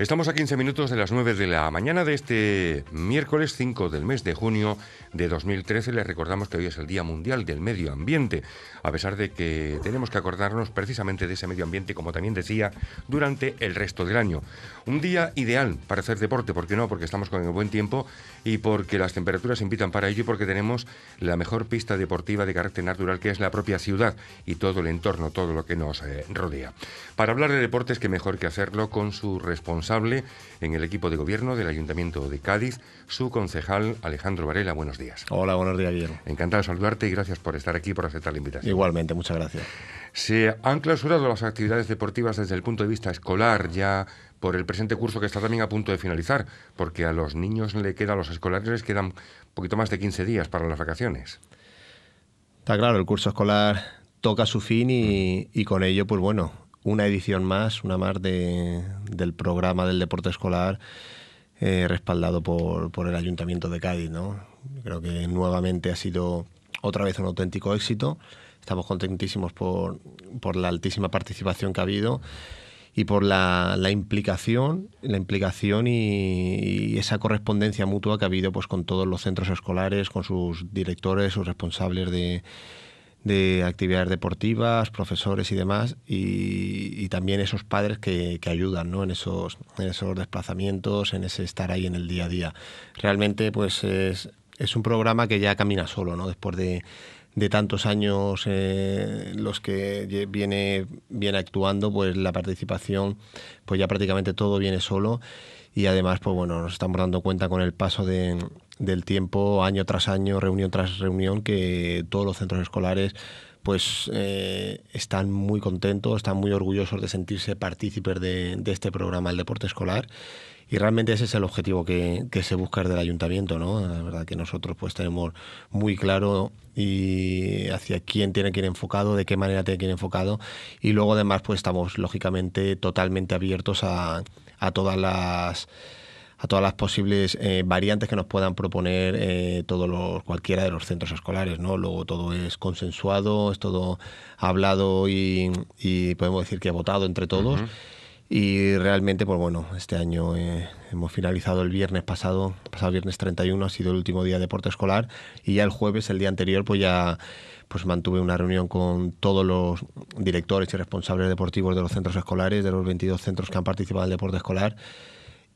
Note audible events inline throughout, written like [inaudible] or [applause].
Estamos a 15 minutos de las 9 de la mañana de este miércoles 5 del mes de junio de 2013. Les recordamos que hoy es el Día Mundial del Medio Ambiente, a pesar de que tenemos que acordarnos precisamente de ese medio ambiente, como también decía, durante el resto del año. Un día ideal para hacer deporte, ¿por qué no? Porque estamos con el buen tiempo y porque las temperaturas invitan para ello y porque tenemos la mejor pista deportiva de carácter natural que es la propia ciudad y todo el entorno, todo lo que nos eh, rodea. Para hablar de deportes, que mejor que hacerlo con su responsabilidad, en el equipo de gobierno del Ayuntamiento de Cádiz, su concejal Alejandro Varela. Buenos días. Hola, buenos días, Guillermo. Encantado de saludarte y gracias por estar aquí, por aceptar la invitación. Igualmente, muchas gracias. Se han clausurado las actividades deportivas desde el punto de vista escolar ya por el presente curso que está también a punto de finalizar, porque a los niños le queda, a los escolares les quedan un poquito más de 15 días para las vacaciones. Está claro, el curso escolar toca su fin y con ello, pues bueno, una edición más, una más de, del programa del deporte escolar eh, respaldado por, el Ayuntamiento de Cádiz. ¿no? Creo que nuevamente ha sido otra vez un auténtico éxito. Estamos contentísimos por, la altísima participación que ha habido y por la, implicación, la implicación y, esa correspondencia mutua que ha habido pues, con todos los centros escolares, con sus directores, sus responsables de, de actividades deportivas, profesores y demás, y, también esos padres que, ayudan ¿no? en, esos, esos desplazamientos, en ese estar ahí en el día a día. Realmente, pues es, un programa que ya camina solo, ¿no? Después de, tantos años eh, los que viene, viene actuando, pues la participación, pues ya prácticamente todo viene solo. Y además, pues bueno, nos estamos dando cuenta con el paso de del tiempo, año tras año, reunión tras reunión, que todos los centros escolares pues eh, están muy contentos, están muy orgullosos de sentirse partícipes de, este programa, el deporte escolar. Y realmente ese es el objetivo que, se busca del ayuntamiento, ¿no? La verdad que nosotros pues tenemos muy claro y hacia quién tiene que ir enfocado, de qué manera tiene que ir enfocado. Y luego además pues estamos lógicamente totalmente abiertos a todas las a todas las posibles eh, variantes que nos puedan proponer eh, todos cualquiera de los centros escolares. ¿no? Luego todo es consensuado, es todo hablado y, podemos decir que ha votado entre todos. Y realmente, pues bueno, este año eh, hemos finalizado el viernes pasado, pasado viernes 31 ha sido el último día de deporte escolar y ya el jueves, el día anterior, pues ya pues mantuve una reunión con todos los directores y responsables deportivos de los centros escolares, de los 22 centros que han participado en el deporte escolar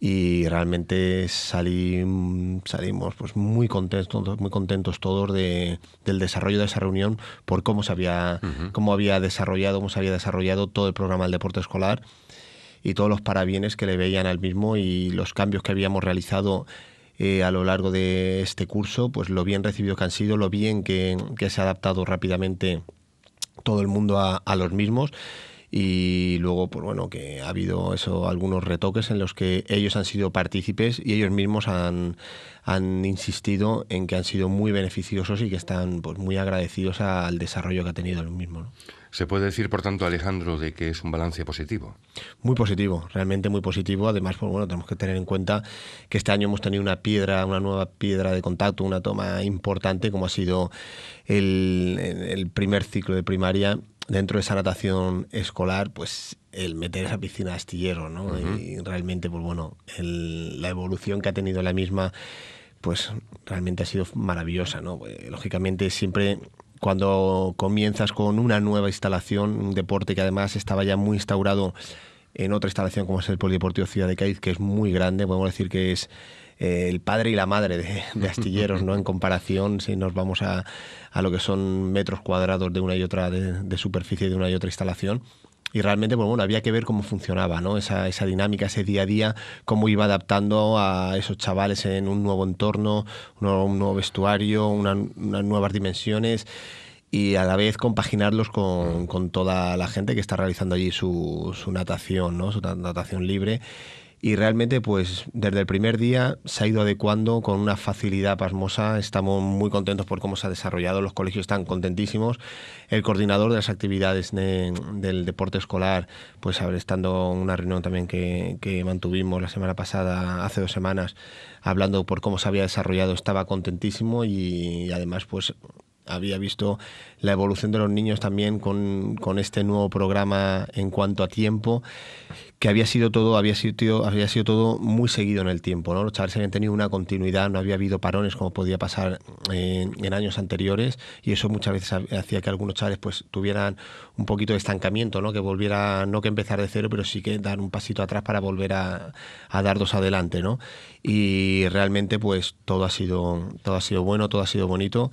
y realmente salí, salimos pues muy contentos, muy contentos todos del desarrollo de esa reunión por cómo se había, cómo había desarrollado, cómo se había desarrollado todo el programa del deporte escolar y todos los parabienes que le veían al mismo y los cambios que habíamos realizado eh, a lo largo de este curso, pues lo bien recibido que han sido, lo bien que, se ha adaptado rápidamente todo el mundo a los mismos y luego, pues bueno, que ha habido eso, algunos retoques en los que ellos han sido partícipes y ellos mismos han, insistido en que han sido muy beneficiosos y que están pues, muy agradecidos al desarrollo que ha tenido el mismo. Se puede decir, por tanto, Alejandro, de que es un balance positivo. Muy positivo, realmente muy positivo. Además, pues bueno, tenemos que tener en cuenta que este año hemos tenido una piedra, una nueva piedra de contacto, una toma importante, como ha sido el primer ciclo de primaria dentro de esa natación escolar, pues el meter esa piscina de astillero, ¿no? Y realmente, pues bueno, la evolución que ha tenido la misma, pues realmente ha sido maravillosa, ¿no? Eh, lógicamente siempre cuando comienzas con una nueva instalación, un deporte que además estaba ya muy instaurado en otra instalación como es el Polideportivo Ciudad de Cádiz, que es muy grande, podemos decir que es el padre y la madre de, astilleros, ¿no? En [laughs] comparación, si nos vamos a, lo que son metros cuadrados de una y otra, de, superficie de una y otra instalación, y realmente pues, bueno había que ver cómo funcionaba no esa, dinámica ese día a día cómo iba adaptando a esos chavales en un nuevo entorno un nuevo, vestuario unas nuevas dimensiones y a la vez compaginarlos con, con toda la gente que está realizando allí su, natación no su natación libre y realmente pues desde el primer día se ha ido adecuando con una facilidad pasmosa. Estamos muy contentos por cómo se ha desarrollado, los colegios están contentísimos. El coordinador de las actividades del deporte escolar, pues estando en una reunión también que, que mantuvimos la semana pasada, hace dos semanas, hablando por cómo se había desarrollado, estaba contentísimo y, y además pues había visto la evolución de los niños también con, con, este nuevo programa en cuanto a tiempo, que había sido todo, había sido, había sido todo muy seguido en el tiempo. ¿no? Los chavales habían tenido una continuidad, no había habido parones como podía pasar en, años anteriores, y eso muchas veces hacía que algunos chavales pues, tuvieran un poquito de estancamiento, ¿no? que volviera, no que empezar de cero, pero sí que dar un pasito atrás para volver a, dar dos adelante. ¿no? Y realmente pues todo ha sido, todo ha sido bueno, todo ha sido bonito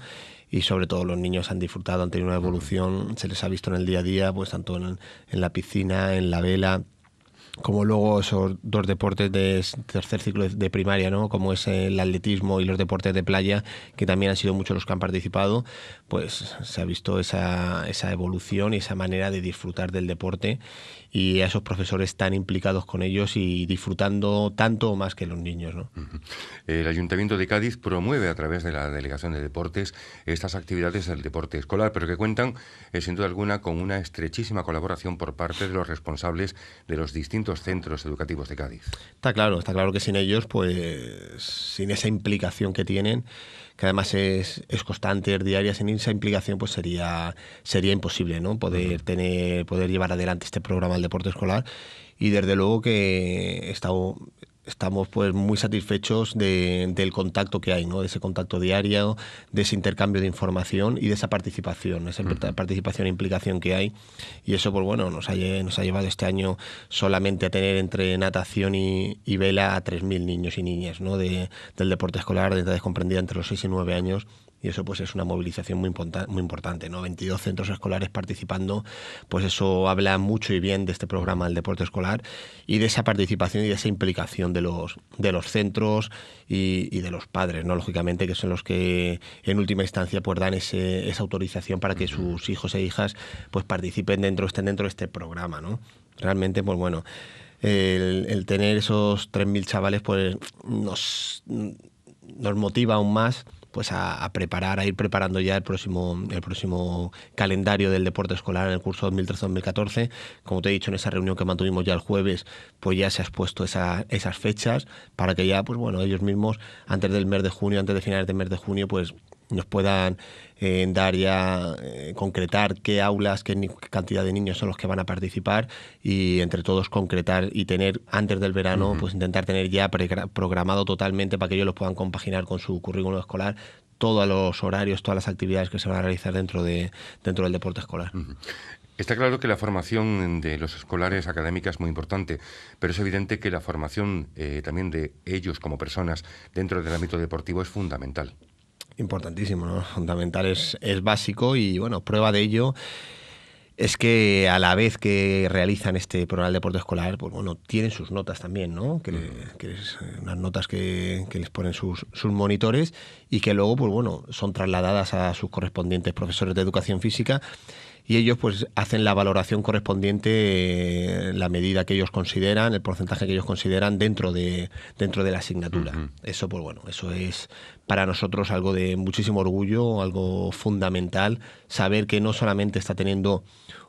y sobre todo los niños han disfrutado, han tenido una evolución, se les ha visto en el día a día, pues tanto en, en la piscina, en la vela, como luego esos dos deportes de tercer ciclo de primaria, ¿no? como es el atletismo y los deportes de playa, que también han sido muchos los que han participado, pues se ha visto esa, esa evolución y esa manera de disfrutar del deporte y a esos profesores tan implicados con ellos y disfrutando tanto o más que los niños. ¿no? El Ayuntamiento de Cádiz promueve a través de la Delegación de Deportes estas actividades del deporte escolar, pero que cuentan, eh, sin duda alguna, con una estrechísima colaboración por parte de los responsables de los distintos centros educativos de Cádiz. Está claro, está claro que sin ellos, pues sin esa implicación que tienen, que además es, constante, es diaria, sin esa implicación pues sería, sería imposible ¿no? poder, tener, poder llevar adelante este programa del deporte escolar y desde luego que he estado estamos pues muy satisfechos de, del contacto que hay, ¿no? de ese contacto diario, de ese intercambio de información y de esa participación, esa participación e implicación que hay. Y eso, pues bueno, nos ha, llevado este año solamente a tener entre natación y, vela a 3.000 niños y niñas ¿no? de, del deporte escolar de edades comprendidas entre los 6 y 9 años y eso pues es una movilización muy, muy importante, ¿no? 22 centros escolares participando, pues eso habla mucho y bien de este programa del deporte escolar y de esa participación y de esa implicación de los, de los centros y, de los padres, ¿no? Lógicamente que son los que en última instancia pues dan ese, esa autorización para que sus hijos e hijas pues participen dentro, estén dentro de este programa, ¿no? Realmente, pues bueno, el, tener esos 3.000 chavales pues nos, nos motiva aún más pues a, preparar, a ir preparando ya el próximo, el próximo calendario del deporte escolar en el curso 2013-2014. Como te he dicho, en esa reunión que mantuvimos ya el jueves, pues ya se ha expuesto esa, esas fechas para que ya, pues bueno, ellos mismos, antes del mes de junio, antes de finales del mes de junio, pues nos puedan eh, dar ya, eh, concretar qué aulas, qué, cantidad de niños son los que van a participar y entre todos concretar y tener antes del verano, pues intentar tener ya programado totalmente para que ellos los puedan compaginar con su currículo escolar todos los horarios, todas las actividades que se van a realizar dentro, de, dentro del deporte escolar. Está claro que la formación de los escolares académica es muy importante, pero es evidente que la formación eh, también de ellos como personas dentro del ámbito deportivo es fundamental importantísimo, Fundamental es, es básico y bueno, prueba de ello es que a la vez que realizan este programa de deporte escolar, pues bueno, tienen sus notas también, ¿no? Que, mm. unas notas que, les ponen sus, sus, monitores y que luego, pues bueno, son trasladadas a sus correspondientes profesores de educación física y ellos pues hacen la valoración correspondiente, eh, la medida que ellos consideran, el porcentaje que ellos consideran dentro de, dentro de la asignatura. Eso, pues bueno, eso es para nosotros algo de muchísimo orgullo, algo fundamental, saber que no solamente está teniendo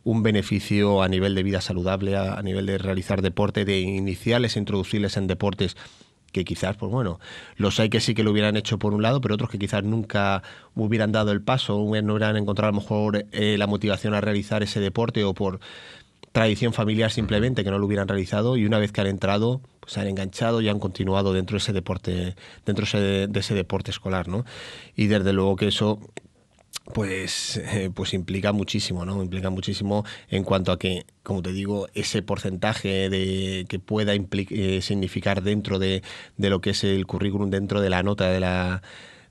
un beneficio a nivel de vida saludable, a, nivel de realizar deporte, de iniciarles, e introducirles en deportes que quizás, pues bueno, los hay que sí que lo hubieran hecho por un lado, pero otros que quizás nunca hubieran dado el paso, no hubieran encontrado a lo mejor eh, la motivación a realizar ese deporte o por tradición familiar simplemente que no lo hubieran realizado y una vez que han entrado pues se han enganchado y han continuado dentro de ese deporte dentro de ese deporte escolar no y desde luego que eso pues, eh, pues implica muchísimo, ¿no? Implica muchísimo en cuanto a que, como te digo, ese porcentaje de, que pueda eh, significar dentro de, lo que es el currículum, dentro de la nota de la,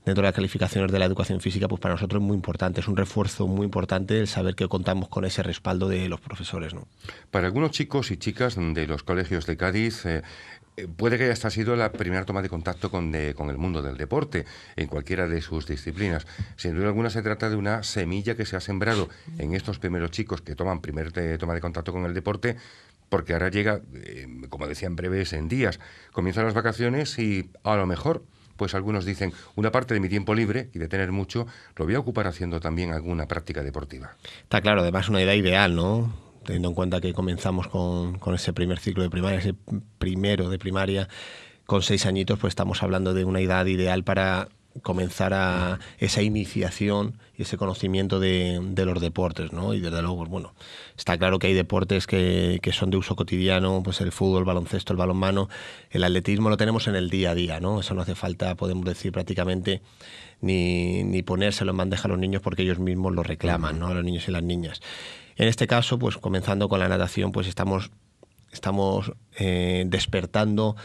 dentro de las calificaciones de la educación física, pues para nosotros es muy importante, es un refuerzo muy importante el saber que contamos con ese respaldo de los profesores. ¿no? Para algunos chicos y chicas de los colegios de Cádiz, eh, eh, puede que haya sido la primera toma de contacto eh, con, el mundo del deporte, en cualquiera de sus disciplinas. Sin duda alguna se trata de una semilla que se ha sembrado en estos primeros chicos que toman primer eh, toma de contacto con el deporte, porque ahora llega, como decía, en breves en días. Comienzan las vacaciones y a lo mejor pues algunos dicen, una parte de mi tiempo libre y de tener mucho, lo voy a ocupar haciendo también alguna práctica deportiva. Está claro, además una idea ideal, ¿no? teniendo en cuenta que comenzamos con, ese primer ciclo de primaria, ese primero de primaria, con seis añitos, pues estamos hablando de una edad ideal para comenzar a esa iniciación y ese conocimiento de, los deportes, ¿no? Y desde luego, pues bueno, está claro que hay deportes que, son de uso cotidiano, pues el fútbol, el baloncesto, el balonmano, el atletismo lo tenemos en el día a día, ¿no? Eso no hace falta, podemos decir prácticamente, ni, ni ponérselo en bandeja a los niños porque ellos mismos lo reclaman, ¿no? A los niños y las niñas. En este caso, pues comenzando con la natación, pues estamos, estamos eh, despertando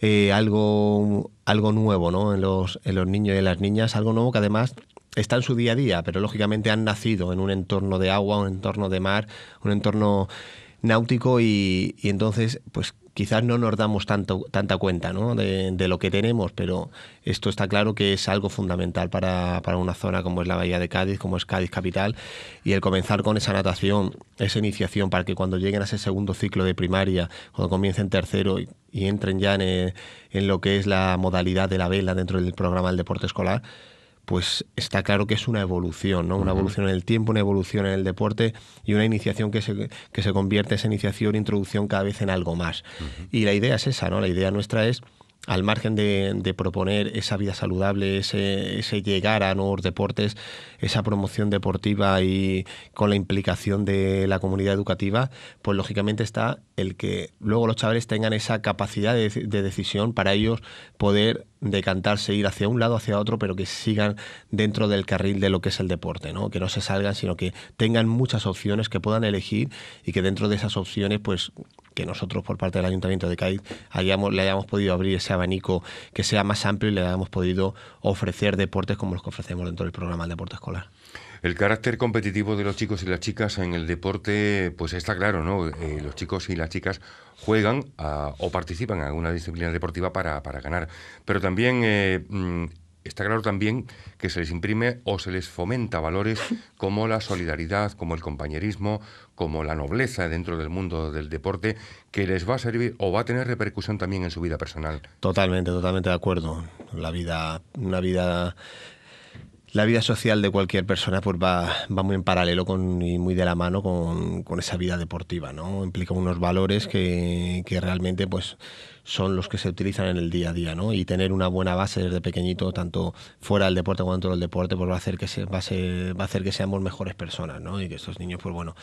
eh, algo, algo nuevo en, los, en los niños y en las niñas, algo nuevo que además está en su día a día, pero lógicamente han nacido en un entorno de agua, un entorno de mar, un entorno náutico y, entonces, pues quizás no nos damos tanto, tanta cuenta de, lo que tenemos, pero esto está claro que es algo fundamental para, una zona como es la Bahía de Cádiz, como es Cádiz Capital, y el comenzar con esa natación, esa iniciación, para que cuando lleguen a ese segundo ciclo de primaria, cuando comiencen tercero y, entren ya en, en, lo que es la modalidad de la vela dentro del programa del deporte escolar, pues está claro que es una evolución, ¿no? Una evolución en el tiempo, una evolución en el deporte y una iniciación que se, que se convierte esa iniciación, introducción cada vez en algo más. Y la idea es esa, ¿no? La idea nuestra es al margen de, proponer esa vida saludable, ese, llegar a nuevos deportes, esa promoción deportiva y con la implicación de la comunidad educativa, pues lógicamente está el que luego los chavales tengan esa capacidad de, de decisión para ellos poder decantarse, ir hacia un lado, hacia otro, pero que sigan dentro del carril de lo que es el deporte, ¿no? que no se salgan, sino que tengan muchas opciones que puedan elegir y que dentro de esas opciones pues que nosotros por parte del Ayuntamiento de Cádiz hayamos, le hayamos podido abrir ese abanico que sea más amplio y le hayamos podido ofrecer deportes como los que ofrecemos dentro del programa de deporte escolar. El carácter competitivo de los chicos y las chicas en el deporte, pues está claro, ¿no? Eh, los chicos y las chicas juegan ah, o participan en alguna disciplina deportiva para, para ganar. Pero también eh, mm, está claro también que se les imprime o se les fomenta valores como la solidaridad, como el compañerismo, como la nobleza dentro del mundo del deporte que les va a servir o va a tener repercusión también en su vida personal. Totalmente, totalmente de acuerdo. La vida, una vida la vida social de cualquier persona pues va, va muy en paralelo con, y muy de la mano con, con esa vida deportiva, ¿no? Implica unos valores que, que, realmente pues son los que se utilizan en el día a día, ¿no? Y tener una buena base desde pequeñito, tanto fuera del deporte como dentro del deporte, pues va a hacer que se, va a, hacer que seamos mejores personas, ¿no? Y que estos niños, pues bueno,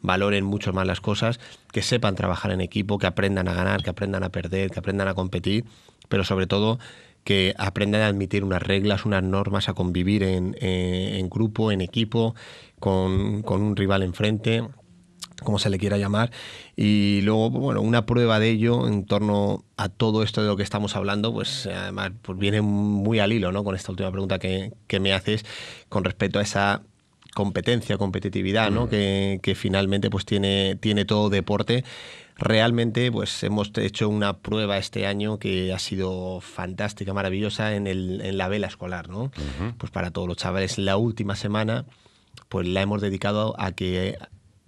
valoren mucho más las cosas, que sepan trabajar en equipo, que aprendan a ganar, que aprendan a perder, que aprendan a competir, pero sobre todo que aprendan a admitir unas reglas, unas normas, a convivir en, eh, grupo, en equipo, con, con un rival enfrente como se le quiera llamar, y luego, bueno, una prueba de ello en torno a todo esto de lo que estamos hablando, pues además pues viene muy al hilo, ¿no? Con esta última pregunta que, me haces con respecto a esa competencia, competitividad, ¿no? Mm. Que, finalmente pues tiene, tiene todo deporte. Realmente pues hemos hecho una prueba este año que ha sido fantástica, maravillosa en, el, en la vela escolar, ¿no? Pues para todos los chavales la última semana pues la hemos dedicado a que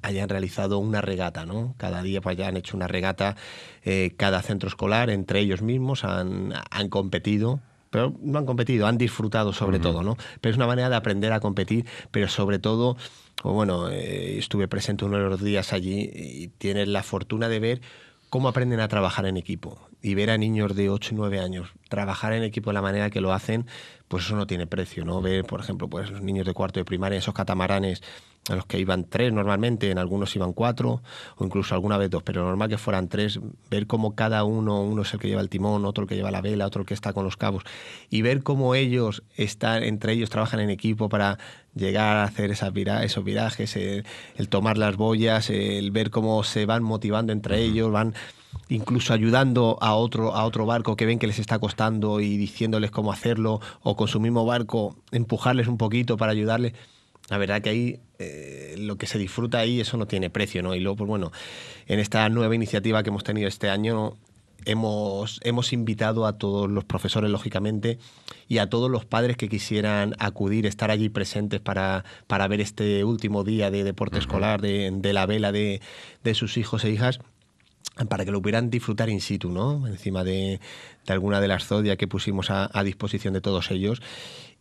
hayan realizado una regata, ¿no? Cada día pues, ya han hecho una regata, eh, cada centro escolar, entre ellos mismos han, competido pero no han competido, han disfrutado sobre todo, ¿no? Pero es una manera de aprender a competir, pero sobre todo, pues, bueno, eh, estuve presente uno de los días allí y tienes la fortuna de ver cómo aprenden a trabajar en equipo y ver a niños de 8 y 9 años trabajar en equipo de la manera que lo hacen, pues eso no tiene precio, ¿no? Ver, por ejemplo, pues los niños de cuarto de primaria, esos catamaranes a los que iban tres normalmente, en algunos iban cuatro o incluso alguna vez dos, pero normal que fueran tres, ver cómo cada uno, uno es el que lleva el timón, otro el que lleva la vela, otro el que está con los cabos, y ver cómo ellos están, entre ellos trabajan en equipo para llegar a hacer esas vira esos virajes, el, tomar las boyas, el ver cómo se van motivando entre ellos, van incluso ayudando a otro, a otro barco que ven que les está costando y diciéndoles cómo hacerlo, o con su mismo barco empujarles un poquito para ayudarles la verdad que ahí eh, lo que se disfruta ahí, eso no tiene precio, ¿no? Y luego, pues bueno, en esta nueva iniciativa que hemos tenido este año, hemos, hemos invitado a todos los profesores, lógicamente, y a todos los padres que quisieran acudir, estar allí presentes para, ver este último día de deporte escolar, de, la vela de, sus hijos e hijas para que lo pudieran disfrutar in situ, ¿no? Encima de, alguna de las zodias que pusimos a, a, disposición de todos ellos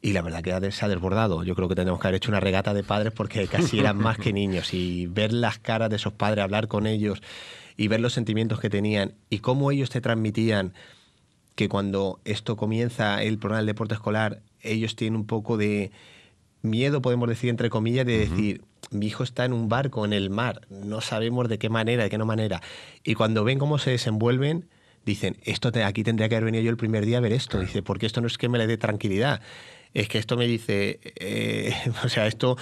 y la verdad que se ha desbordado. Yo creo que tenemos que haber hecho una regata de padres porque [laughs] casi eran más que niños y ver las caras de esos padres, hablar con ellos y ver los sentimientos que tenían y cómo ellos te transmitían que cuando esto comienza el programa del deporte escolar, ellos tienen un poco de miedo, podemos decir, entre comillas, de decir, mi hijo está en un barco, en el mar, no sabemos de qué manera, de qué no manera. Y cuando ven cómo se desenvuelven, dicen, esto te, aquí tendría que haber venido yo el primer día a ver esto. Dice, porque esto no es que me le dé tranquilidad es que esto me dice, eh, [laughs] o sea, esto...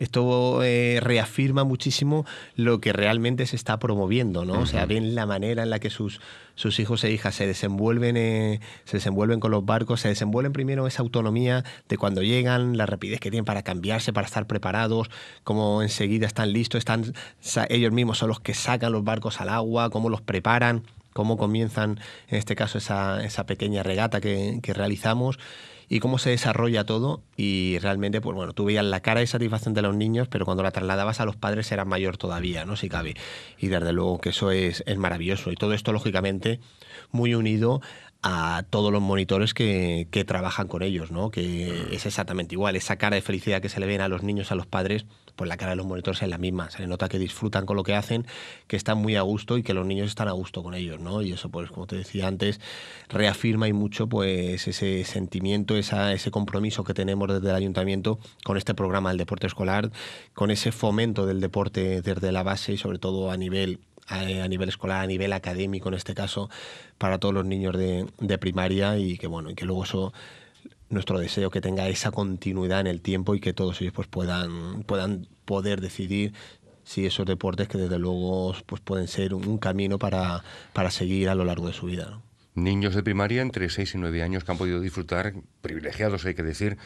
Esto eh, reafirma muchísimo lo que realmente se está promoviendo, ¿no? O sea, ven la manera en la que sus, sus hijos e hijas se desenvuelven, eh, se desenvuelven con los barcos, se desenvuelven primero esa autonomía de cuando llegan, la rapidez que tienen para cambiarse, para estar preparados, cómo enseguida están listos, están, ellos mismos son los que sacan los barcos al agua, cómo los preparan, cómo comienzan, en este caso, esa, pequeña regata que realizamos y cómo se desarrolla todo y realmente, pues bueno, tú veías la cara de satisfacción de los niños, pero cuando la trasladabas a los padres era mayor todavía, ¿no? Si cabe. Y desde luego que eso es, maravilloso y todo esto, lógicamente, muy unido a todos los monitores que, que trabajan con ellos, ¿no? Que es exactamente igual, esa cara de felicidad que se le ven a los niños, a los padres, pues la cara de los monitores es la misma. Se le nota que disfrutan con lo que hacen, que están muy a gusto y que los niños están a gusto con ellos, ¿no? Y eso, pues, como te decía antes, reafirma y mucho pues ese sentimiento, ese compromiso que tenemos desde el ayuntamiento con este programa del deporte escolar, con ese fomento del deporte desde la base y sobre todo a nivel a nivel escolar, a nivel académico en este caso, para todos los niños de, de primaria y que bueno, y que luego eso nuestro deseo que tenga esa continuidad en el tiempo y que todos ellos pues, puedan, puedan poder decidir si esos deportes que desde luego pues pueden ser un camino para, para seguir a lo largo de su vida. Niños de primaria entre 6 y 9 años que han podido disfrutar privilegiados, hay que decir,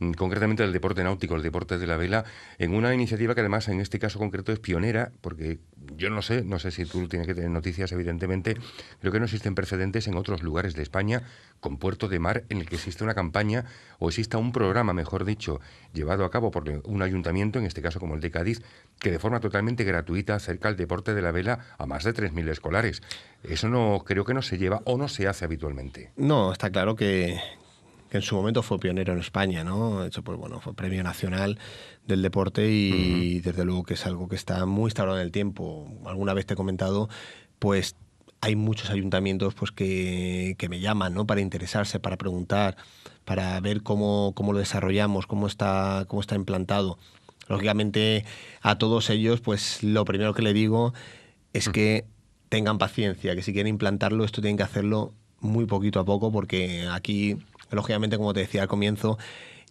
mm, concretamente del deporte náutico, el deporte de la vela, en una iniciativa que además en este caso concreto es pionera, porque yo no sé, no sé si tú tienes que tener noticias, evidentemente, creo que no existen precedentes en otros lugares de España con puerto de mar en el que existe una campaña o exista un programa, mejor dicho, llevado a cabo por un ayuntamiento, en este caso como el de Cádiz, que de forma totalmente gratuita acerca el deporte de la vela a más de 3.000 escolares. Eso no creo que no se lleva o no se hace habitualmente. No, está claro que, que en su momento fue pionero en España, ¿no? De hecho, pues bueno, fue premio nacional del deporte y, desde luego que es algo que está muy instaurado en el tiempo. Alguna vez te he comentado, pues hay muchos ayuntamientos pues, que, me llaman ¿no? para interesarse, para preguntar, para ver cómo, cómo lo desarrollamos, cómo está, cómo está implantado. Lógicamente, a todos ellos, pues lo primero que le digo es que tengan paciencia, que si quieren implantarlo, esto tienen que hacerlo muy poquito a poco, porque aquí lógicamente, como te decía al comienzo,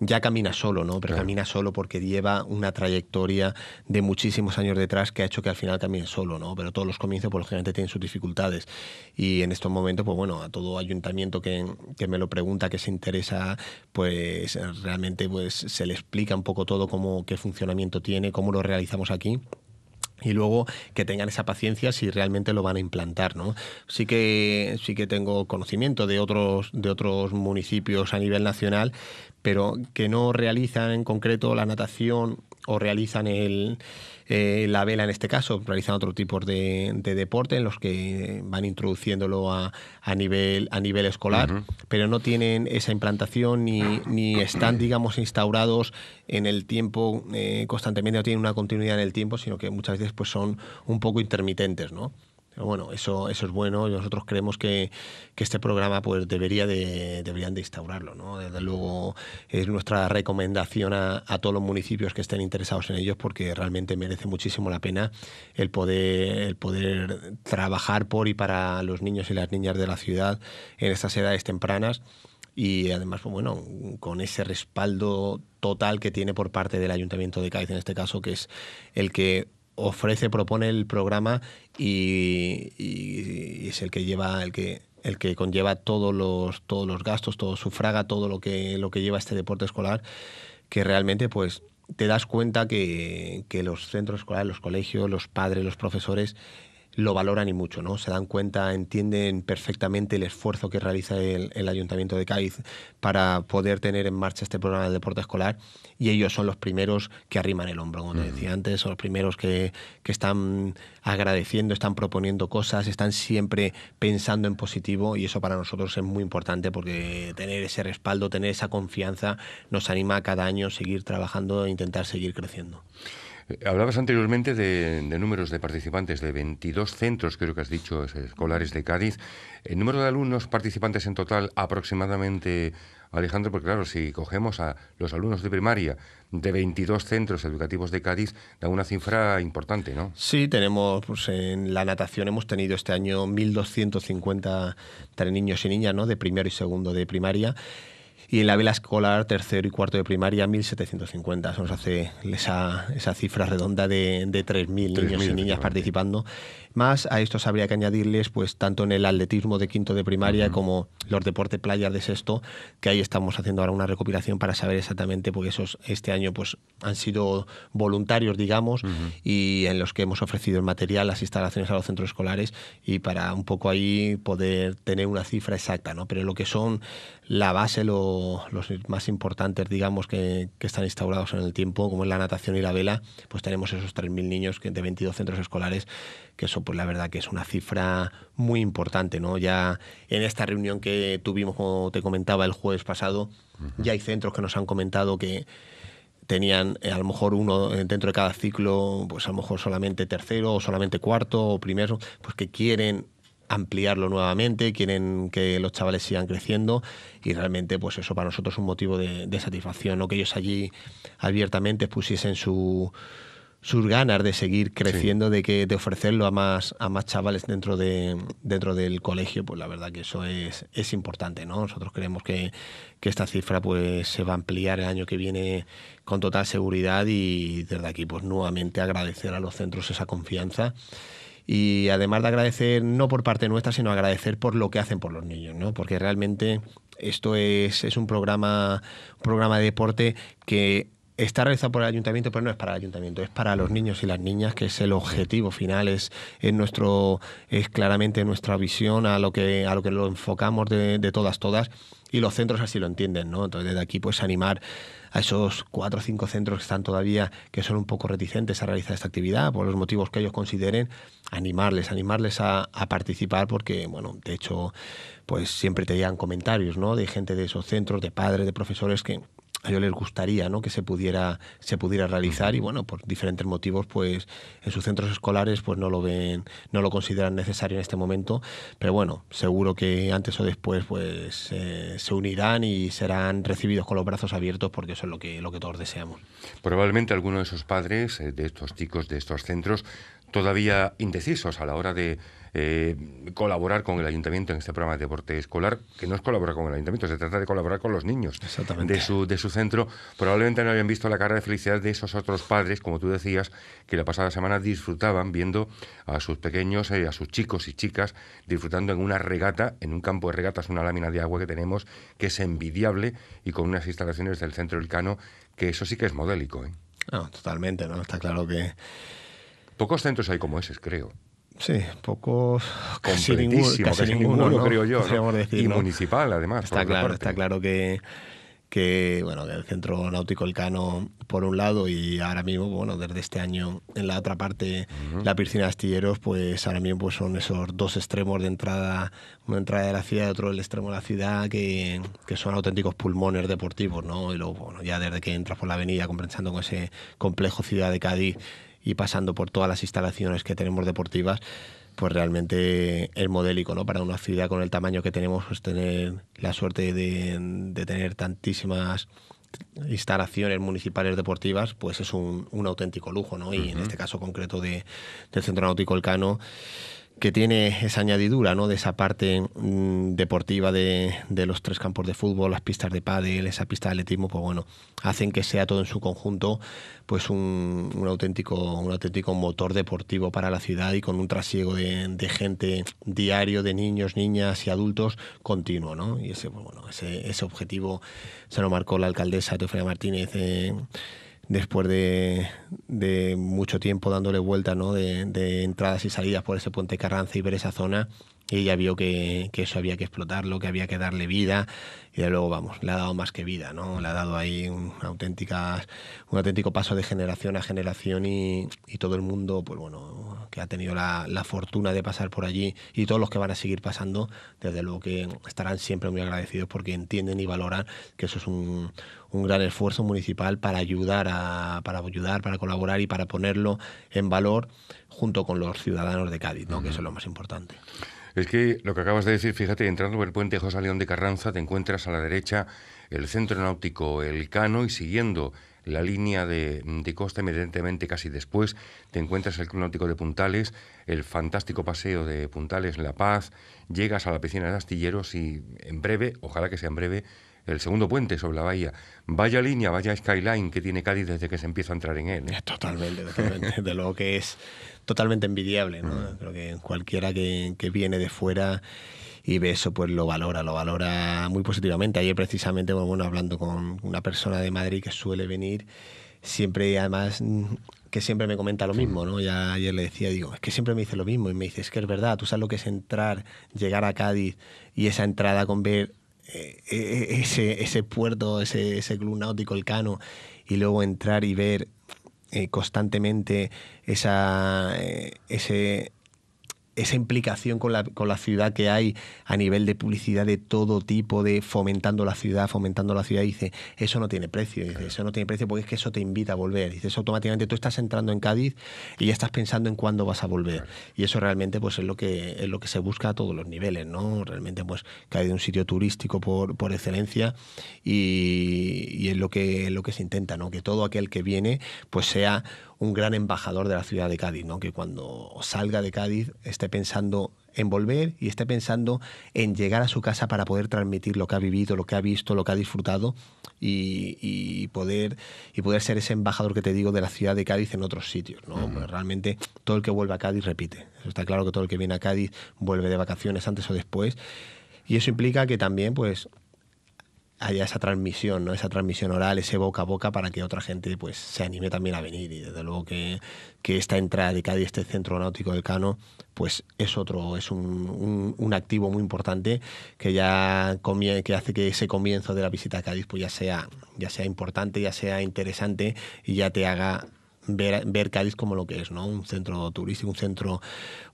ya camina solo, ¿no? Pero camina solo porque lleva una trayectoria de muchísimos años detrás que ha hecho que al final camine solo, ¿no? Pero todos los comienzos, pues, lógicamente, tienen sus dificultades. Y en estos momentos, pues bueno, a todo ayuntamiento que, me lo pregunta, que se interesa, pues realmente pues, se le explica un poco todo cómo, qué funcionamiento tiene, cómo lo realizamos aquí y luego que tengan esa paciencia si realmente lo van a implantar, ¿no? Sí que sí que tengo conocimiento de otros de otros municipios a nivel nacional, pero que no realizan en concreto la natación o realizan el, eh, la vela en este caso, realizan otro tipo de, deporte en los que van introduciéndolo a, nivel, a nivel escolar, pero no tienen esa implantación ni, ni están, digamos, instaurados en el tiempo eh, constantemente, no tienen una continuidad en el tiempo, sino que muchas veces pues, son un poco intermitentes, ¿no? bueno, eso, eso es bueno. y Nosotros creemos que, este programa pues, debería deberían de instaurarlo. ¿no? Desde luego es nuestra recomendación a, todos los municipios que estén interesados en ellos porque realmente merece muchísimo la pena el poder, el poder trabajar por y para los niños y las niñas de la ciudad en estas edades tempranas y además, pues bueno, con ese respaldo total que tiene por parte del Ayuntamiento de Cádiz en este caso, que es el que ofrece, propone el programa y, es el que lleva, el que, el que conlleva todos los, todos los gastos, todo sufraga, todo lo que, lo que lleva este deporte escolar, que realmente pues te das cuenta que, que los centros escolares, los colegios, los padres, los profesores lo valoran y mucho, ¿no? Se dan cuenta, entienden perfectamente el esfuerzo que realiza el, Ayuntamiento de Cádiz para poder tener en marcha este programa de deporte escolar y ellos son los primeros que arriman el hombro, como te decía antes, son los primeros que, que, están agradeciendo, están proponiendo cosas, están siempre pensando en positivo y eso para nosotros es muy importante porque tener ese respaldo, tener esa confianza nos anima cada año seguir trabajando e intentar seguir creciendo. Hablabas anteriormente de, números de participantes de 22 centros, creo que has dicho, escolares de Cádiz. El número de alumnos participantes en total aproximadamente, Alejandro, porque claro, si cogemos a los alumnos de primaria de 22 centros educativos de Cádiz, da una cifra importante, ¿no? Sí, tenemos, pues en la natación hemos tenido este año 1.250 niños y niñas, ¿no? De primero y segundo de primaria y en la vela escolar, tercero y cuarto de primaria, 1.750. Eso nos hace esa, esa cifra redonda de, de 3.000 niños y niñas participando más. A esto habría que añadirles, pues, tanto en el atletismo de quinto de primaria como los deportes playas de sexto, que ahí estamos haciendo ahora una recopilación para saber exactamente, porque esos este año pues han sido voluntarios, digamos, y en los que hemos ofrecido el material, las instalaciones a los centros escolares, y para un poco ahí poder tener una cifra exacta, ¿no? Pero lo que son la base, los más importantes, digamos, que, están instaurados en el tiempo, como es la natación y la vela, pues tenemos esos 3.000 niños de 22 centros escolares que son pues la verdad que es una cifra muy importante, ¿no? Ya en esta reunión que tuvimos, como te comentaba, el jueves pasado, ya hay centros que nos han comentado que tenían eh, a lo mejor uno eh, dentro de cada ciclo, pues a lo mejor solamente tercero o solamente cuarto o primero, pues que quieren ampliarlo nuevamente, quieren que los chavales sigan creciendo y realmente pues eso para nosotros es un motivo de, satisfacción, ¿no? que ellos allí abiertamente pusiesen su, sus ganas de seguir creciendo, de que de ofrecerlo a más, a más chavales dentro, de, dentro del colegio, pues la verdad que eso es, es importante, ¿no? Nosotros creemos que, que, esta cifra pues se va a ampliar el año que viene con total seguridad y desde aquí pues nuevamente agradecer a los centros esa confianza y además de agradecer no por parte nuestra, sino agradecer por lo que hacen por los niños, ¿no? Porque realmente esto es, un programa, programa de deporte que está realizado por el ayuntamiento, pero no es para el ayuntamiento, es para los niños y las niñas, que es el objetivo final, es, nuestro, es claramente nuestra visión a lo que, a lo que lo enfocamos de, todas, todas, y los centros así lo entienden, ¿no? Entonces, desde aquí, pues animar a esos cuatro o cinco centros que están todavía, que son un poco reticentes a realizar esta actividad, por los motivos que ellos consideren, animarles, animarles a, a participar, porque, bueno, de hecho, pues siempre te llegan comentarios, ¿no? De gente de esos centros, de padres, de profesores que a ellos les gustaría ¿no? que se pudiera, se pudiera realizar y bueno, por diferentes motivos, pues en sus centros escolares pues no lo ven, no lo consideran necesario en este momento, pero bueno, seguro que antes o después pues eh, se unirán y serán recibidos con los brazos abiertos porque eso es lo que, lo que todos deseamos. Probablemente alguno de esos padres, eh, de estos chicos, de estos centros, todavía indecisos a la hora de eh, colaborar con el ayuntamiento en este programa de deporte escolar, que no es colaborar con el ayuntamiento, se trata de colaborar con los niños de su, de su centro. Probablemente no habían visto la cara de felicidad de esos otros padres, como tú decías, que la pasada semana disfrutaban viendo a sus pequeños, eh, a sus chicos y chicas, disfrutando en una regata, en un campo de regatas, una lámina de agua que tenemos, que es envidiable y con unas instalaciones del centro del Cano, que eso sí que es modélico. ¿eh? Ah, totalmente, ¿no? Está claro que Pocos centros hay como ese, creo. Sí, pocos, casi, ninguno, creo yo. y municipal, además. Está claro, está claro que, que bueno, el Centro Náutico Elcano por un lado y ahora mismo, bueno, desde este año en la otra parte, la piscina de Astilleros, pues ahora mismo pues, son esos dos extremos de entrada, una entrada de la ciudad y otro del extremo de la ciudad, que, que, son auténticos pulmones deportivos, ¿no? Y luego, bueno, ya desde que entras por la avenida, compensando con ese complejo ciudad de Cádiz, y pasando por todas las instalaciones que tenemos deportivas, pues realmente el modélico, ¿no? Para una ciudad con el tamaño que tenemos, pues tener la suerte de, tener tantísimas instalaciones municipales deportivas, pues es un, auténtico lujo, ¿no? Y en este caso concreto de, del Centro Náutico Elcano, que tiene esa añadidura ¿no? de esa parte mm, deportiva de, los tres campos de fútbol, las pistas de pádel, esa pista de atletismo, pues bueno, hacen que sea todo en su conjunto pues un, auténtico, un auténtico motor deportivo para la ciudad y con un trasiego de, gente diario, de niños, niñas y adultos continuo. ¿no? Y ese, pues bueno, ese, objetivo se lo marcó la alcaldesa Teofila Martínez después de, mucho tiempo dándole vuelta ¿no? de, de, entradas y salidas por ese puente Carranza y ver esa zona, y ella vio que, eso había que explotarlo, que había que darle vida. Y de luego, vamos, le ha dado más que vida, ¿no? Le ha dado ahí un, auténtica, un auténtico paso de generación a generación y, todo el mundo, pues bueno, que ha tenido la, fortuna de pasar por allí y todos los que van a seguir pasando, desde luego que estarán siempre muy agradecidos porque entienden y valoran que eso es un, gran esfuerzo municipal para ayudar, para ayudar, para colaborar y para ponerlo en valor junto con los ciudadanos de Cádiz, ¿no? que eso es lo más importante. Es que lo que acabas de decir, fíjate, entrando por el puente José León de Carranza, te encuentras a la derecha el centro náutico El Cano y siguiendo la línea de, costa, inmediatamente casi después, te encuentras el Club Náutico de Puntales, el fantástico paseo de Puntales, La Paz, llegas a la piscina de astilleros y en breve, ojalá que sea en breve, el segundo puente sobre la bahía. Vaya línea, vaya skyline que tiene Cádiz desde que se empieza a entrar en él. ¿eh? Totalmente, totalmente. [laughs] de luego que es totalmente envidiable. ¿no? Mm. Creo que cualquiera que, viene de fuera y ve eso, pues lo valora, lo valora muy positivamente. Ayer precisamente, pues, bueno, hablando con una persona de Madrid que suele venir, siempre además que siempre me comenta lo mm. mismo, ¿no? Ya ayer le decía, digo, es que siempre me dice lo mismo y me dice, es que es verdad, tú sabes lo que es entrar, llegar a Cádiz y esa entrada con ver eh, eh, eh, ese, ese puerto, ese, ese club náutico, el Cano, y luego entrar y ver constantemente esa, ese, esa implicación con la, ciudad que hay a nivel de publicidad de todo tipo, de fomentando la ciudad, fomentando la ciudad, dice, eso no tiene precio, dice, eso no tiene precio porque es que eso te invita a volver, Dices automáticamente tú estás entrando en Cádiz y ya estás pensando en cuándo vas a volver. Y eso realmente pues es lo que lo que se busca a todos los niveles, ¿no? Realmente pues Cádiz es un sitio turístico por, excelencia y, es lo que lo que se intenta, ¿no? Que todo aquel que viene pues sea un gran embajador de la ciudad de Cádiz, ¿no? que cuando salga de Cádiz esté pensando en volver y esté pensando en llegar a su casa para poder transmitir lo que ha vivido, lo que ha visto, lo que ha disfrutado y, poder, y poder ser ese embajador que te digo de la ciudad de Cádiz en otros sitios. ¿no? Pues realmente todo el que vuelve a Cádiz repite. está claro que todo el que viene a Cádiz vuelve de vacaciones antes o después. Y eso implica que también, pues, haya esa transmisión, ¿no? esa transmisión oral, ese boca a boca para que otra gente pues, se anime también a venir. Y desde luego que, esta entrada de Cádiz, este centro náutico del Cano, pues es otro, es un, activo muy importante que ya que hace que ese comienzo de la visita a Cádiz pues ya sea, ya sea importante, ya sea interesante y ya te haga Ver, ver, Cádiz como lo que es, ¿no? Un centro turístico, un centro,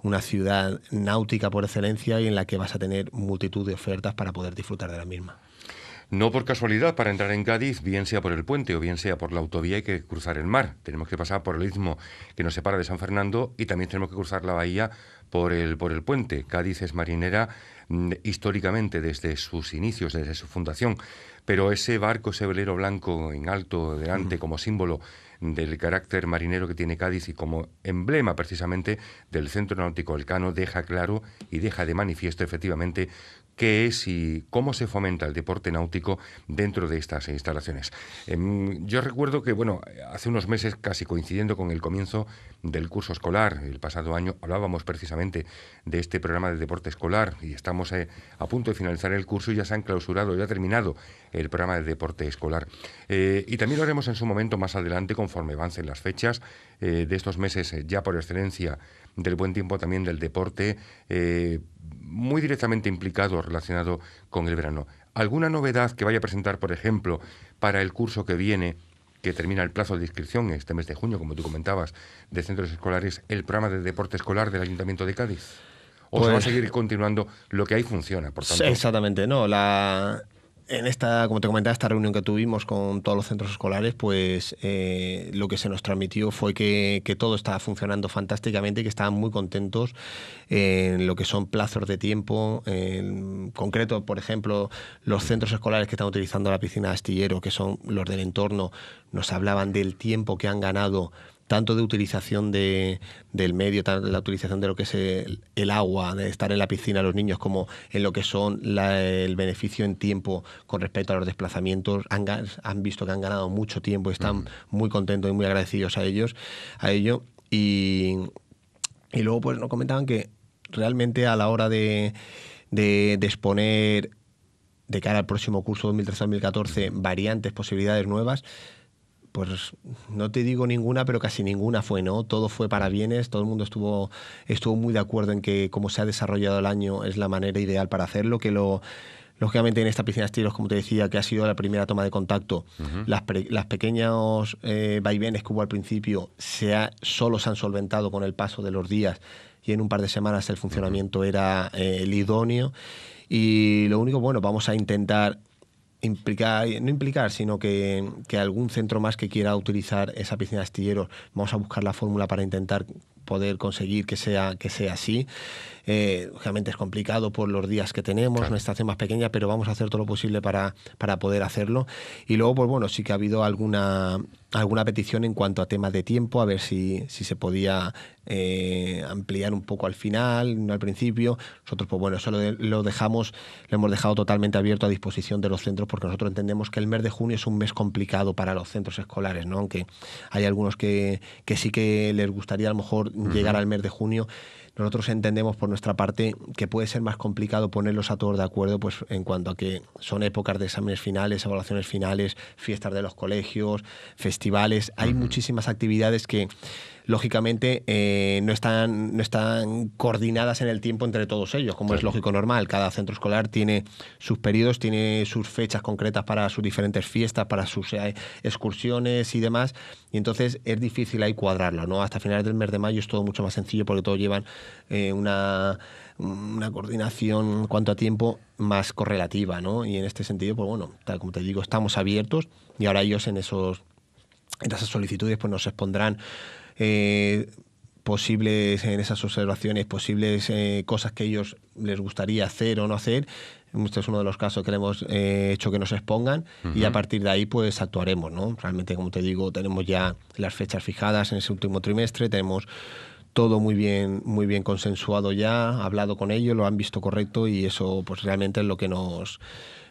una ciudad náutica por excelencia y en la que vas a tener multitud de ofertas para poder disfrutar de la misma. No por casualidad, para entrar en Cádiz, bien sea por el puente o bien sea por la autovía, hay que cruzar el mar. Tenemos que pasar por el istmo que nos separa de San Fernando y también tenemos que cruzar la bahía por el, por el puente. Cádiz es marinera mm, históricamente desde sus inicios, desde su fundación, pero ese barco, ese velero blanco en alto delante mm. como símbolo del carácter marinero que tiene Cádiz y como emblema precisamente del centro náutico elcano deja claro y deja de manifiesto efectivamente qué es y cómo se fomenta el deporte náutico dentro de estas instalaciones. Em, yo recuerdo que, bueno, hace unos meses, casi coincidiendo con el comienzo del curso escolar, el pasado año hablábamos precisamente de este programa de deporte escolar y estamos eh, a punto de finalizar el curso y ya se han clausurado, ya ha terminado el programa de deporte escolar. Eh, y también lo haremos en su momento más adelante conforme avancen las fechas eh, de estos meses ya por excelencia del buen tiempo también del deporte, muy directamente implicado relacionado con el verano. ¿Alguna novedad que vaya a presentar, por ejemplo, para el curso que viene, que termina el plazo de inscripción este mes de junio, como tú comentabas, de centros escolares, el programa de deporte escolar del Ayuntamiento de Cádiz? ¿O se va a pues seguir continuando lo que ahí funciona? Por tanto? Exactamente, no. La, en esta, como te comentaba, esta reunión que tuvimos con todos los centros escolares, pues eh, lo que se nos transmitió fue que, todo estaba funcionando fantásticamente, que estaban muy contentos en lo que son plazos de tiempo. En concreto, por ejemplo, los centros escolares que están utilizando la piscina de astillero, que son los del entorno, nos hablaban del tiempo que han ganado tanto de utilización de, del medio, la utilización de lo que es el, agua, de estar en la piscina los niños, como en lo que son el beneficio en tiempo con respecto a los desplazamientos, han, han visto que han ganado mucho tiempo, están mm. muy contentos y muy agradecidos a ellos, a ello. Y, y luego pues nos comentaban que realmente a la hora de, de, de exponer de cara al próximo curso 2013-2014 variantes, posibilidades nuevas, pues no te digo ninguna, pero casi ninguna fue, ¿no? Todo fue para bienes, todo el mundo estuvo, estuvo muy de acuerdo en que como se ha desarrollado el año es la manera ideal para hacerlo, que lógicamente en esta piscina de estilos, como te decía, que ha sido la primera toma de contacto, las, pequeñas eh, vaivenes que hubo al principio se ha, solo se han solventado con el paso de los días y en un par de semanas el funcionamiento era eh, el idóneo. Y lo único, bueno, vamos a intentar implicar, no implicar, sino que, algún centro más que quiera utilizar esa piscina de astilleros, vamos a buscar la fórmula para intentar poder conseguir que sea, que sea así. Eh, obviamente es complicado por los días que tenemos, claro. nuestra estación más pequeña, pero vamos a hacer todo lo posible para, para poder hacerlo. Y luego, pues bueno, sí que ha habido alguna alguna petición en cuanto a temas de tiempo, a ver si, si se podía eh, ampliar un poco al final, no al principio. Nosotros, pues bueno, eso lo, dejamos, lo hemos dejado totalmente abierto a disposición de los centros porque nosotros entendemos que el mes de junio es un mes complicado para los centros escolares, ¿no? Aunque hay algunos que, que sí que les gustaría a lo mejor llegar al mes de junio. Nosotros entendemos por nuestra parte que puede ser más complicado ponerlos a todos de acuerdo pues, en cuanto a que son épocas de exámenes finales, evaluaciones finales, fiestas de los colegios, festivales. Hay muchísimas actividades que lógicamente eh, no, están, no están coordinadas en el tiempo entre todos ellos, como es lógico normal. Cada centro escolar tiene sus periodos, tiene sus fechas concretas para sus diferentes fiestas, para sus eh, excursiones y demás. Y entonces es difícil ahí cuadrarlo. ¿no? Hasta finales del mes de mayo es todo mucho más sencillo porque todos llevan eh, una, coordinación cuanto a tiempo más correlativa, ¿no? Y en este sentido, pues bueno, tal como te digo, estamos abiertos y ahora ellos en esos en esas solicitudes pues nos expondrán eh, posibles en esas observaciones, posibles eh, cosas que ellos les gustaría hacer o no hacer. Este es uno de los casos que hemos eh, hecho que nos expongan y a partir de ahí pues actuaremos, ¿no? Realmente, como te digo, tenemos ya las fechas fijadas en ese último trimestre, tenemos todo muy bien, muy bien consensuado ya, hablado con ellos, lo han visto correcto y eso pues realmente es lo que nos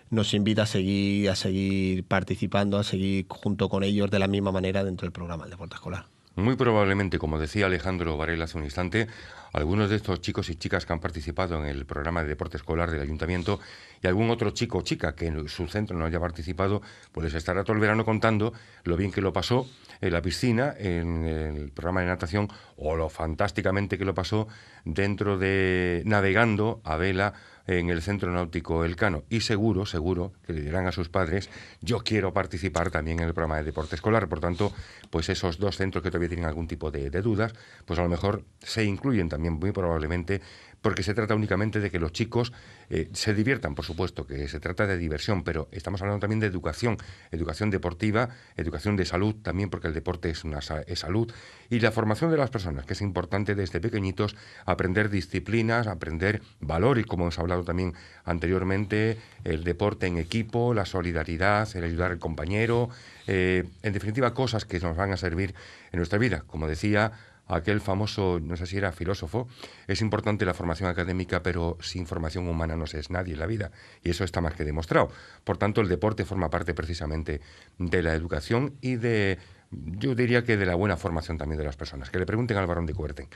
nos invita a seguir, a seguir participando, a seguir junto con ellos de la misma manera dentro del programa de deporte escolar. Muy probablemente, como decía Alejandro Varela hace un instante, algunos de estos chicos y chicas que han participado en el programa de deporte escolar del ayuntamiento y algún otro chico o chica que en su centro no haya participado, pues les estará todo el verano contando lo bien que lo pasó en la piscina, en el programa de natación, o lo fantásticamente que lo pasó dentro de navegando a vela en el Centro Náutico Elcano. Y seguro, seguro, que le dirán a sus padres, yo quiero participar también en el programa de deporte escolar. Por tanto, pues esos dos centros que todavía tienen algún tipo de, de dudas, pues a lo mejor se incluyen también muy probablemente porque se trata únicamente de que los chicos eh, se diviertan, por supuesto, que se trata de diversión, pero estamos hablando también de educación, educación deportiva, educación de salud también, porque el deporte es, una, salud, y la formación de las personas, que es importante desde pequeñitos aprender disciplinas, aprender valor, y como hemos hablado también anteriormente, el deporte en equipo, la solidaridad, el ayudar al compañero, eh, en definitiva, cosas que nos van a servir en nuestra vida. Como decía, aquel famoso, no sé si era filósofo, es importante la formación académica, pero sin formación humana no se es nadie en la vida, y eso está más que demostrado. Por tanto, el deporte forma parte precisamente de la educación y de, yo diría que de la buena formación también de las personas. Que le pregunten al varón de Cuerten,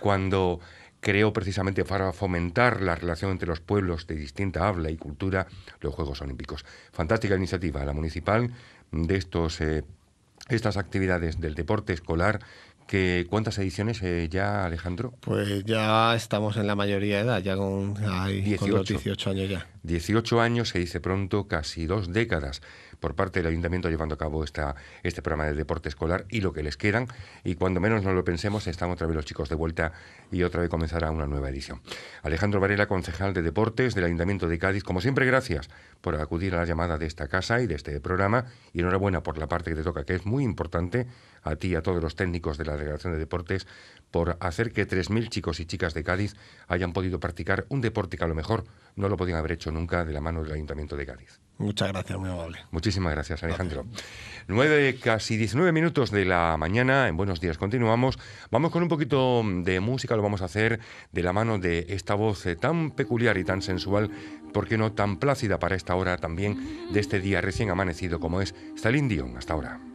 cuando creo precisamente para fomentar la relación entre los pueblos de distinta habla y cultura, los Juegos Olímpicos. Fantástica iniciativa, la municipal, de estos... Eh, estas actividades del deporte escolar ¿Cuántas ediciones eh, ya, Alejandro? Pues ya estamos en la mayoría de edad, ya con, 18. con los 18 años ya. 18 años, se dice pronto, casi dos décadas por parte del ayuntamiento llevando a cabo esta, este programa de deporte escolar y lo que les quedan. Y cuando menos no lo pensemos, están otra vez los chicos de vuelta y otra vez comenzará una nueva edición. Alejandro Varela, concejal de deportes del Ayuntamiento de Cádiz, como siempre, gracias por acudir a la llamada de esta casa y de este programa. Y enhorabuena por la parte que te toca, que es muy importante a ti y a todos los técnicos de la Delegación de Deportes por hacer que 3.000 chicos y chicas de Cádiz hayan podido practicar un deporte que a lo mejor no lo podían haber hecho nunca de la mano del Ayuntamiento de Cádiz. Muchas gracias, muy amable. Muchísimas gracias, Alejandro. Nueve, casi 19 minutos de la mañana, en Buenos Días continuamos. Vamos con un poquito de música, lo vamos a hacer de la mano de esta voz eh, tan peculiar y tan sensual, por qué no tan plácida para esta hora también de este día recién amanecido como es Stalin Dion hasta ahora.